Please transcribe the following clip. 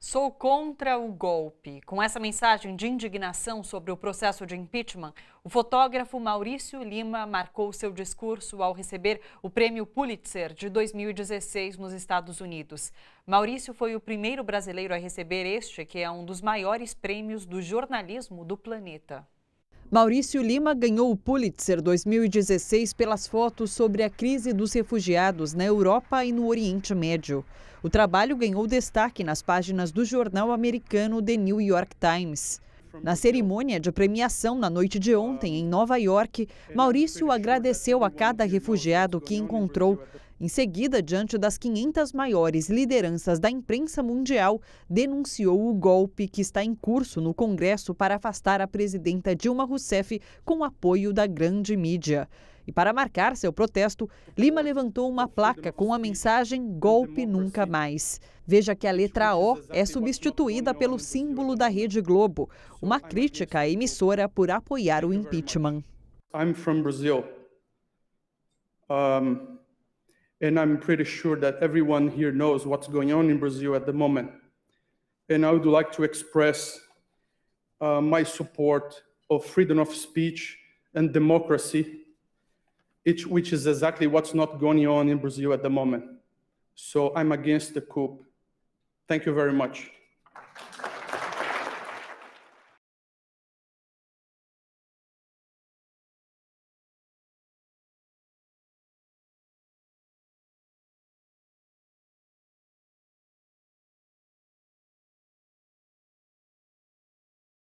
Sou contra o golpe. Com essa mensagem de indignação sobre o processo de impeachment, o fotógrafo Maurício Lima marcou seu discurso ao receber o Prêmio Pulitzer de 2016 nos Estados Unidos. Maurício foi o primeiro brasileiro a receber este, que é um dos maiores prêmios do jornalismo do planeta. Maurício Lima ganhou o Pulitzer 2016 pelas fotos sobre a crise dos refugiados na Europa e no Oriente Médio. O trabalho ganhou destaque nas páginas do jornal americano The New York Times. Na cerimônia de premiação na noite de ontem, em Nova York, Maurício agradeceu a cada refugiado que encontrou. Em seguida, diante das 500 maiores lideranças da imprensa mundial, denunciou o golpe que está em curso no Congresso para afastar a presidenta Dilma Rousseff com apoio da grande mídia. E para marcar seu protesto, Lima levantou uma placa com a mensagem Golpe Nunca Mais. Veja que a letra O é substituída pelo símbolo da Rede Globo, uma crítica à emissora por apoiar o impeachment. I'm from Brazil. Um, and I'm pretty sure that everyone here knows what's going on in Brazil at the moment. And I would like to express uh, my support of freedom of speech and democracy which is exactly what's not going on in Brazil at the moment. So I'm against the coup. Thank you very much.